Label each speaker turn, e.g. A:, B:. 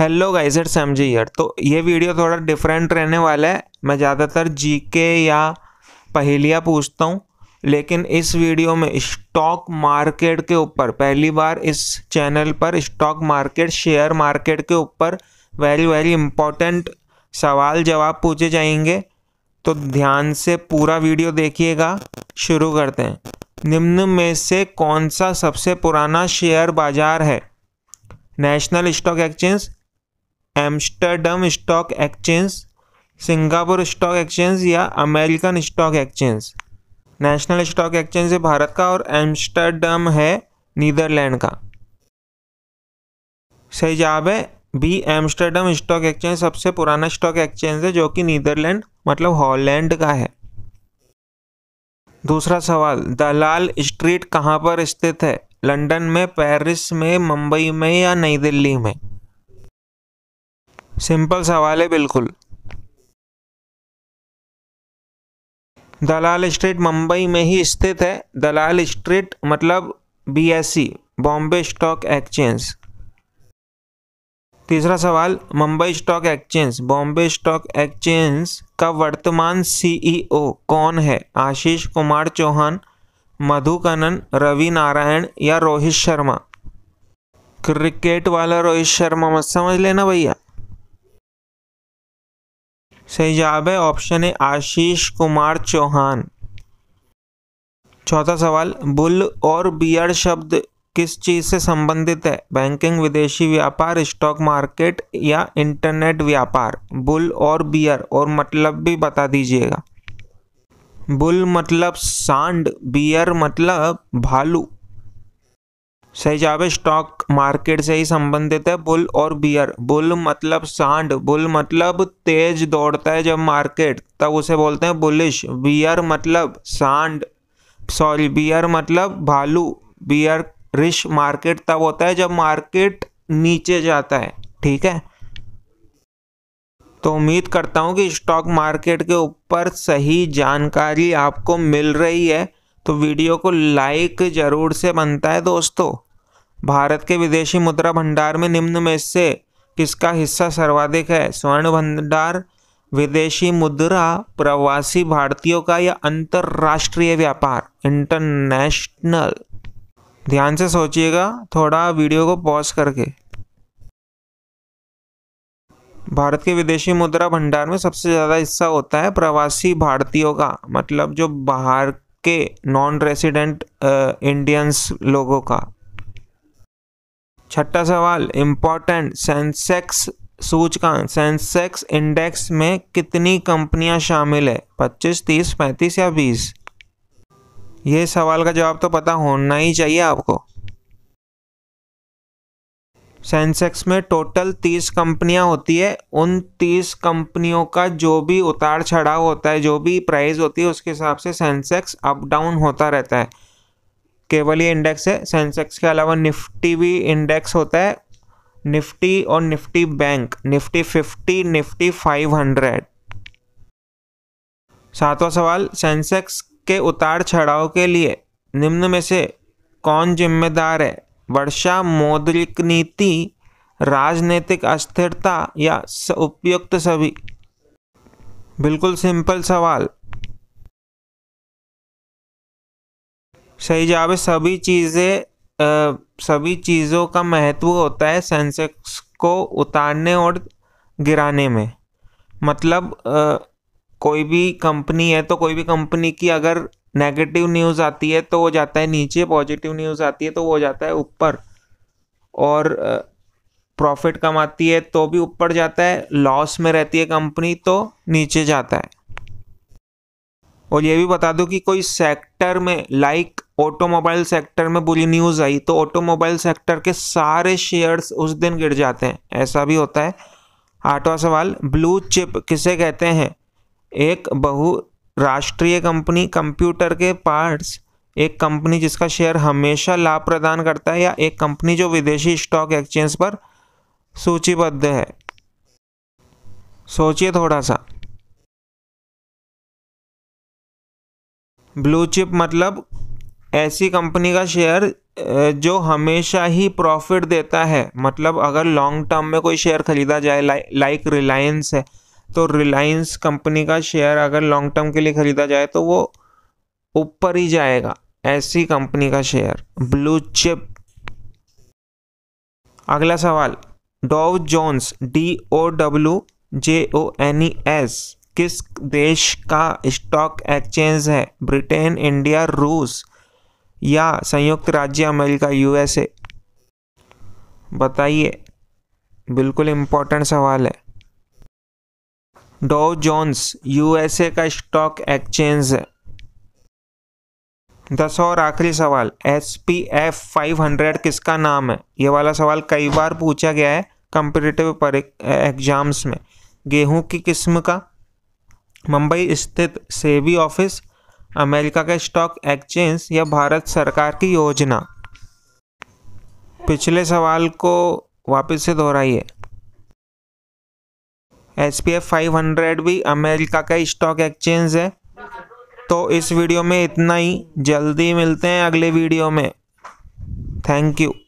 A: hello guys it's M G तो ये video थोड़ा डिफरेंट रहने वाला है मैं ज़्यादातर जी के या पहेलियाँ पूछता हूँ लेकिन इस वीडियो में स्टॉक मार्केट के ऊपर पहली बार इस चैनल पर स्टॉक मार्केट शेयर मार्केट के ऊपर वेरी वेरी इम्पोर्टेंट सवाल जवाब पूछे जाएंगे तो ध्यान से पूरा वीडियो देखिएगा शुरू करते हैं निम्न में से कौन सा सबसे पुराना शेयर बाज़ार है national stock exchange Amsterdam stock exchange Singapore stock exchange या American stock exchange national stock exchange है भारत का और एम्स्टर्डम है नीदरलैंड का सही जवाब है बी एम्स्टर्डम स्टॉक एक्सचेंज सबसे पुराना स्टॉक एक्सचेंज है जो कि नीदरलैंड मतलब हॉलैंड का है दूसरा सवाल दलाल स्ट्रीट कहाँ पर स्थित है लंदन में पेरिस में मुंबई में या नई दिल्ली में सिंपल सवाल है बिल्कुल दलाल स्ट्रीट मुंबई में ही स्थित है दलाल स्ट्रीट मतलब सी e, बॉम्बे स्टॉक एक्सचेंज तीसरा सवाल Mumbai stock exchange Bombay stock exchange का वर्तमान सीईओ e कौन है आशीष कुमार चौहान मधुकनन रवि नारायण या रोहित शर्मा क्रिकेट वाला रोहित शर्मा मत समझ लेना भैया सही जवाब है ऑप्शन है आशीष कुमार चौहान चौथा सवाल बुल और बियर शब्द किस चीज़ से संबंधित है बैंकिंग विदेशी व्यापार स्टॉक मार्केट या इंटरनेट व्यापार बुल और बियर और मतलब भी बता दीजिएगा बुल मतलब सांड बियर मतलब भालू सहजाब स्टॉक मार्केट से ही संबंधित है बुल और बियर बुल मतलब सांड बुल मतलब तेज दौड़ता है जब मार्केट तब उसे बोलते हैं बुलिश बियर मतलब सांड सॉरी बियर मतलब भालू बियर रिश मार्केट तब होता है जब मार्केट नीचे जाता है ठीक है तो उम्मीद करता हूँ कि स्टॉक मार्केट के ऊपर सही जानकारी आपको मिल रही है तो वीडियो को लाइक ज़रूर से बनता है दोस्तों भारत के विदेशी मुद्रा भंडार में निम्न में से किसका हिस्सा सर्वाधिक है स्वर्ण भंडार विदेशी मुद्रा प्रवासी भारतीयों का या अंतर्राष्ट्रीय व्यापार इंटरनेशनल ध्यान से सोचिएगा थोड़ा वीडियो को पॉज करके भारत के विदेशी मुद्रा भंडार में सबसे ज़्यादा हिस्सा होता है प्रवासी भारतीयों का मतलब जो बाहर के नॉन रेसिडेंट इंडियंस लोगों का छठा सवाल इम्पॉर्टेंट सेंसेक्स सूचकांक सेंसेक्स इंडेक्स में कितनी कंपनियां शामिल है पच्चीस तीस पैंतीस या बीस ये सवाल का जवाब तो पता होना ही चाहिए आपको सेंसेक्स में टोटल तीस कंपनियां होती है उन तीस कंपनियों का जो भी उतार चढ़ाव होता है जो भी प्राइस होती है उसके हिसाब से सेंसेक्स अप डाउन होता रहता है केवल ये इंडेक्स है सेंसेक्स के अलावा निफ्टी भी इंडेक्स होता है निफ्टी और Nifty bank Nifty fifty Nifty five hundred सातवां सवाल सेंसेक्स के उतार चढ़ाव के लिए निम्न में से कौन जिम्मेदार है वर्षा मौद्रिक नीति राजनीतिक अस्थिरता या उपयुक्त सभी बिल्कुल सिंपल सवाल सही जवाब सभी चीज़ें सभी चीज़ों का महत्व होता है सेंसेक्स को उतारने और गिराने में मतलब आ, कोई भी कंपनी है तो कोई भी कंपनी की अगर नेगेटिव न्यूज़ आती है तो वो जाता है नीचे पॉजिटिव न्यूज़ आती है तो वो जाता है ऊपर और प्रॉफिट कमाती है तो भी ऊपर जाता है लॉस में रहती है कंपनी तो नीचे जाता है और ये भी बता दूं कि कोई सेक्टर में लाइक ऑटोमोबाइल सेक्टर में बुरी न्यूज़ आई तो ऑटोमोबाइल सेक्टर के सारे शेयर्स उस दिन गिर जाते हैं ऐसा भी होता है आठवां सवाल ब्लू चिप किसे कहते हैं एक बहु राष्ट्रीय कंपनी कंप्यूटर के पार्ट्स एक कंपनी जिसका शेयर हमेशा लाभ प्रदान करता है या एक कंपनी जो विदेशी स्टॉक एक्सचेंज पर सूचीबद्ध है सोचिए थोड़ा सा ब्लू चिप मतलब ऐसी कंपनी का शेयर जो हमेशा ही प्रॉफिट देता है मतलब अगर लॉन्ग टर्म में कोई शेयर खरीदा जाए लाइक रिलायंस है तो रिलायंस कंपनी का शेयर अगर लॉन्ग टर्म के लिए ख़रीदा जाए तो वो ऊपर ही जाएगा ऐसी कंपनी का शेयर ब्लू चिप अगला सवाल Dow Jones D O W J O N E S किस देश का स्टॉक एक्सचेंज है ब्रिटेन इंडिया रूस या संयुक्त राज्य अमेरिका यूएसए बताइए बिल्कुल इम्पोर्टेंट सवाल है डो जोन्स यूएसए का स्टॉक एक्सचेंज है दस और आखिरी सवाल S P F five hundred किसका नाम है ये वाला सवाल कई बार पूछा गया है पर एग्जाम्स में गेहूं की किस्म का मुंबई स्थित सेबी ऑफिस अमेरिका का स्टॉक एक्सचेंज या भारत सरकार की योजना पिछले सवाल को वापस से दोहराइए S P F five hundred भी अमेरिका का स्टॉक एक्सचेंज है तो इस वीडियो में इतना ही जल्दी मिलते हैं अगले वीडियो में थैंक यू